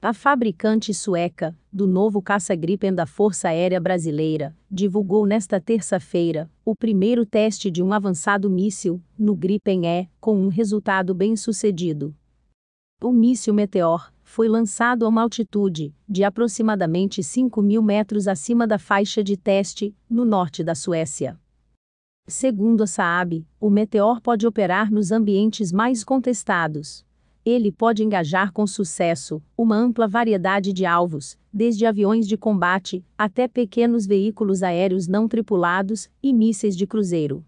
A fabricante sueca do novo caça-gripen da Força Aérea Brasileira divulgou nesta terça-feira o primeiro teste de um avançado míssil no Gripen E, com um resultado bem sucedido. O míssil Meteor foi lançado a uma altitude de aproximadamente 5 mil metros acima da faixa de teste, no norte da Suécia. Segundo a Saab, o Meteor pode operar nos ambientes mais contestados, ele pode engajar com sucesso uma ampla variedade de alvos, desde aviões de combate até pequenos veículos aéreos não tripulados e mísseis de cruzeiro.